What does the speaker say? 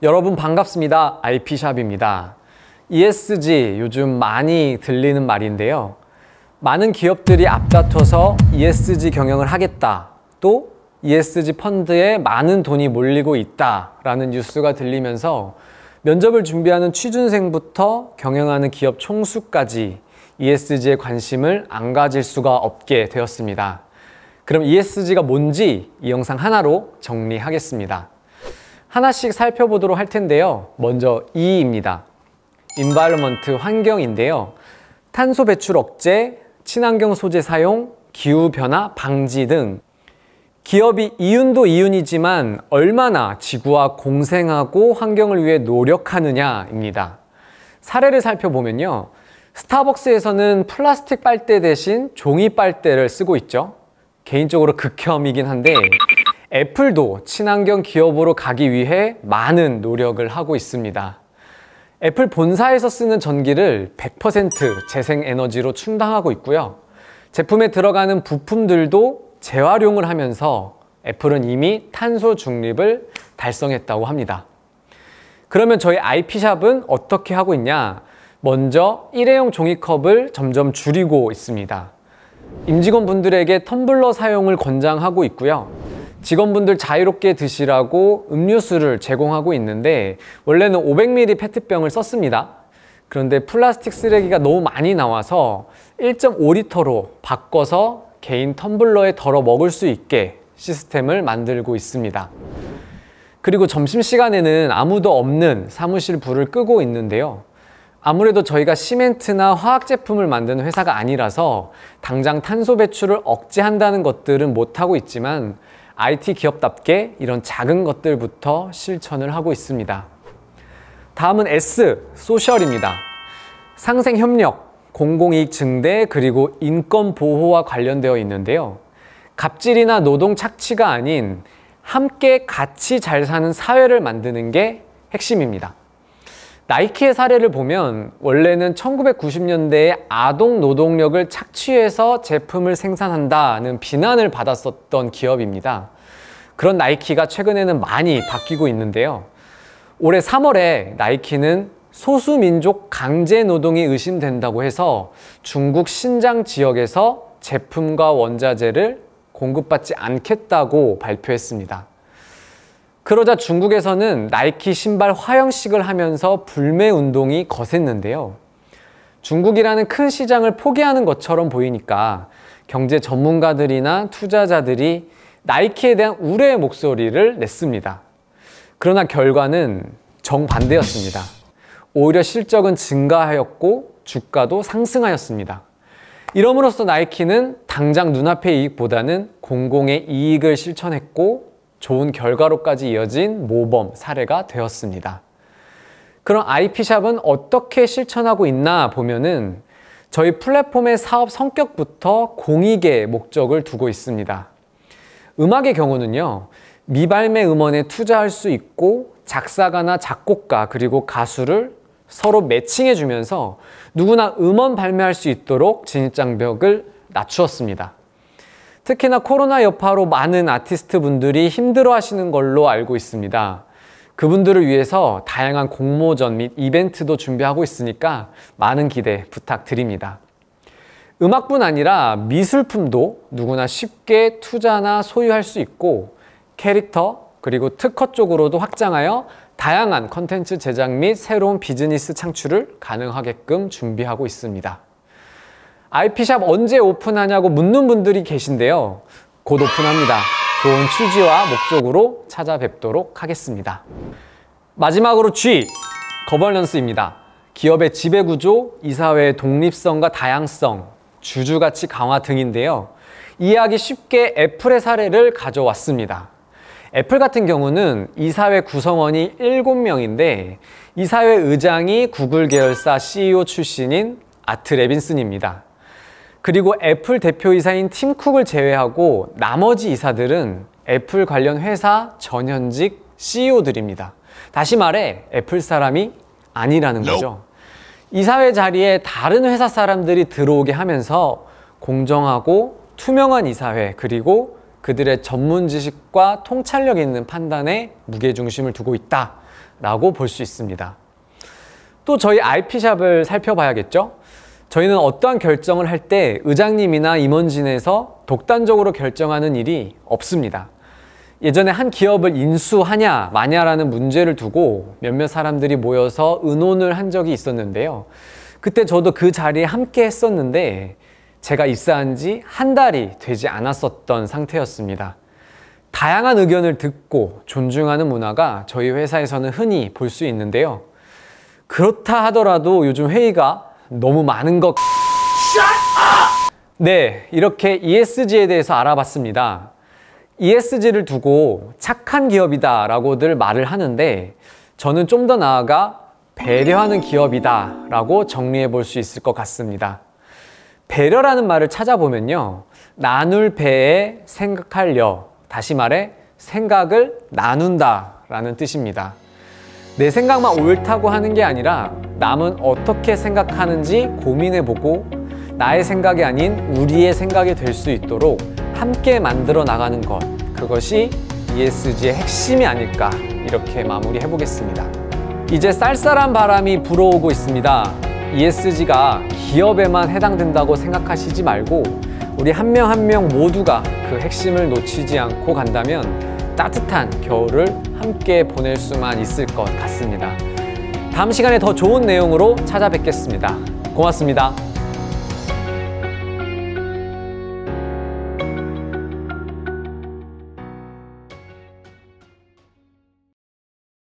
여러분 반갑습니다. IP샵입니다. ESG 요즘 많이 들리는 말인데요. 많은 기업들이 앞다퉈서 ESG 경영을 하겠다. 또 ESG 펀드에 많은 돈이 몰리고 있다라는 뉴스가 들리면서 면접을 준비하는 취준생부터 경영하는 기업 총수까지 ESG에 관심을 안 가질 수가 없게 되었습니다. 그럼 ESG가 뭔지 이 영상 하나로 정리하겠습니다. 하나씩 살펴보도록 할 텐데요. 먼저 E입니다. 인바이러먼트 환경인데요. 탄소 배출 억제, 친환경 소재 사용, 기후변화 방지 등 기업이 이윤도 이윤이지만 얼마나 지구와 공생하고 환경을 위해 노력하느냐입니다. 사례를 살펴보면요. 스타벅스에서는 플라스틱 빨대 대신 종이 빨대를 쓰고 있죠. 개인적으로 극혐이긴 한데 애플도 친환경 기업으로 가기 위해 많은 노력을 하고 있습니다. 애플 본사에서 쓰는 전기를 100% 재생에너지로 충당하고 있고요. 제품에 들어가는 부품들도 재활용을 하면서 애플은 이미 탄소 중립을 달성했다고 합니다. 그러면 저희 IP샵은 어떻게 하고 있냐? 먼저 일회용 종이컵을 점점 줄이고 있습니다. 임직원분들에게 텀블러 사용을 권장하고 있고요. 직원분들 자유롭게 드시라고 음료수를 제공하고 있는데 원래는 500ml 페트병을 썼습니다. 그런데 플라스틱 쓰레기가 너무 많이 나와서 1.5리터로 바꿔서 개인 텀블러에 덜어 먹을 수 있게 시스템을 만들고 있습니다. 그리고 점심시간에는 아무도 없는 사무실 불을 끄고 있는데요. 아무래도 저희가 시멘트나 화학 제품을 만드는 회사가 아니라서 당장 탄소 배출을 억제한다는 것들은 못하고 있지만 IT 기업답게 이런 작은 것들부터 실천을 하고 있습니다. 다음은 S, 소셜입니다. 상생협력, 공공이익 증대, 그리고 인권 보호와 관련되어 있는데요. 갑질이나 노동 착취가 아닌 함께 같이 잘 사는 사회를 만드는 게 핵심입니다. 나이키의 사례를 보면 원래는 1990년대에 아동 노동력을 착취해서 제품을 생산한다는 비난을 받았었던 기업입니다. 그런 나이키가 최근에는 많이 바뀌고 있는데요. 올해 3월에 나이키는 소수민족 강제 노동이 의심된다고 해서 중국 신장 지역에서 제품과 원자재를 공급받지 않겠다고 발표했습니다. 그러자 중국에서는 나이키 신발 화형식을 하면서 불매 운동이 거셌는데요. 중국이라는 큰 시장을 포기하는 것처럼 보이니까 경제 전문가들이나 투자자들이 나이키에 대한 우려의 목소리를 냈습니다. 그러나 결과는 정반대였습니다. 오히려 실적은 증가하였고 주가도 상승하였습니다. 이럼으로써 나이키는 당장 눈앞의 이익보다는 공공의 이익을 실천했고 좋은 결과로까지 이어진 모범 사례가 되었습니다. 그럼 IP샵은 어떻게 실천하고 있나 보면은 저희 플랫폼의 사업 성격부터 공익의 목적을 두고 있습니다. 음악의 경우는요, 미발매 음원에 투자할 수 있고 작사가나 작곡가 그리고 가수를 서로 매칭해 주면서 누구나 음원 발매할 수 있도록 진입장벽을 낮추었습니다. 특히나 코로나 여파로 많은 아티스트 분들이 힘들어 하시는 걸로 알고 있습니다. 그분들을 위해서 다양한 공모전 및 이벤트도 준비하고 있으니까 많은 기대 부탁드립니다. 음악뿐 아니라 미술품도 누구나 쉽게 투자나 소유할 수 있고 캐릭터 그리고 특허 쪽으로도 확장하여 다양한 컨텐츠 제작 및 새로운 비즈니스 창출을 가능하게끔 준비하고 있습니다. IP샵 언제 오픈하냐고 묻는 분들이 계신데요. 곧 오픈합니다. 좋은 취지와 목적으로 찾아뵙도록 하겠습니다. 마지막으로 G, 거버넌스입니다. 기업의 지배구조, 이사회의 독립성과 다양성, 주주가치 강화 등인데요. 이해하기 쉽게 애플의 사례를 가져왔습니다. 애플 같은 경우는 이사회 구성원이 7명인데 이사회 의장이 구글 계열사 CEO 출신인 아트 레빈슨입니다. 그리고 애플 대표이사인 팀 쿡을 제외하고 나머지 이사들은 애플 관련 회사 전현직 CEO들입니다. 다시 말해 애플 사람이 아니라는 거죠. 이사회 자리에 다른 회사 사람들이 들어오게 하면서 공정하고 투명한 이사회 그리고 그들의 전문 지식과 통찰력 있는 판단에 무게중심을 두고 있다 라고 볼 수 있습니다. 또 저희 IP샵을 살펴봐야겠죠? 저희는 어떠한 결정을 할 때 의장님이나 임원진에서 독단적으로 결정하는 일이 없습니다. 예전에 한 기업을 인수하냐 마냐라는 문제를 두고 몇몇 사람들이 모여서 의논을 한 적이 있었는데요. 그때 저도 그 자리에 함께 했었는데 제가 입사한 지 한 달이 되지 않았었던 상태였습니다. 다양한 의견을 듣고 존중하는 문화가 저희 회사에서는 흔히 볼 수 있는데요. 그렇다 하더라도 요즘 회의가 너무 많은 것 네, 이렇게 ESG에 대해서 알아봤습니다. ESG를 두고 착한 기업이다 라고들 말을 하는데 저는 좀 더 나아가 배려하는 기업이다 라고 정리해 볼 수 있을 것 같습니다. 배려라는 말을 찾아보면요. 나눌 배에 생각할 려, 다시 말해 생각을 나눈다 라는 뜻입니다. 내 생각만 옳다고 하는 게 아니라 남은 어떻게 생각하는지 고민해보고 나의 생각이 아닌 우리의 생각이 될 수 있도록 함께 만들어 나가는 것 그것이 ESG의 핵심이 아닐까 이렇게 마무리해보겠습니다. 이제 쌀쌀한 바람이 불어오고 있습니다. ESG가 기업에만 해당된다고 생각하시지 말고 우리 한 명 한 명 모두가 그 핵심을 놓치지 않고 간다면 따뜻한 겨울을 함께 보낼 수만 있을 것 같습니다. 다음 시간에 더 좋은 내용으로 찾아뵙겠습니다. 고맙습니다.